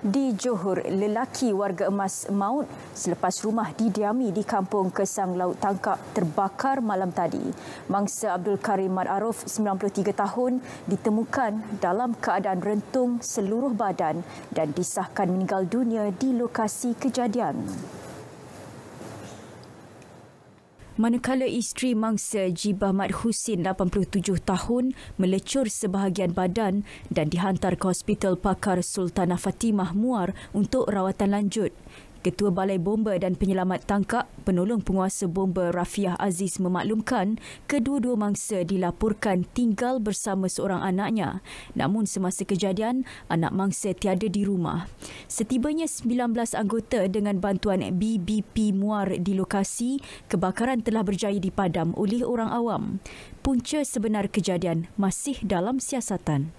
di Johor, lelaki warga emas maut selepas rumah didiami di kampung Kesang Laut Tangkap terbakar malam tadi. Mangsa Abdul Karim Mat Arof, 93 tahun, ditemukan dalam keadaan rentung seluruh badan dan disahkan meninggal dunia di lokasi kejadian. Manakala isteri mangsa Jibah Mat Husin 87 tahun melecur sebahagian badan dan dihantar ke Hospital Pakar Sultanah Fatimah Muar untuk rawatan lanjut. Ketua Balai Bomba dan Penyelamat Tangkap, penolong penguasa bomba Rafiah Aziz memaklumkan kedua-dua mangsa dilaporkan tinggal bersama seorang anaknya. Namun semasa kejadian, anak mangsa tiada di rumah. Setibanya 19 anggota dengan bantuan BBP Muar di lokasi, kebakaran telah berjaya dipadam oleh orang awam. Punca sebenar kejadian masih dalam siasatan.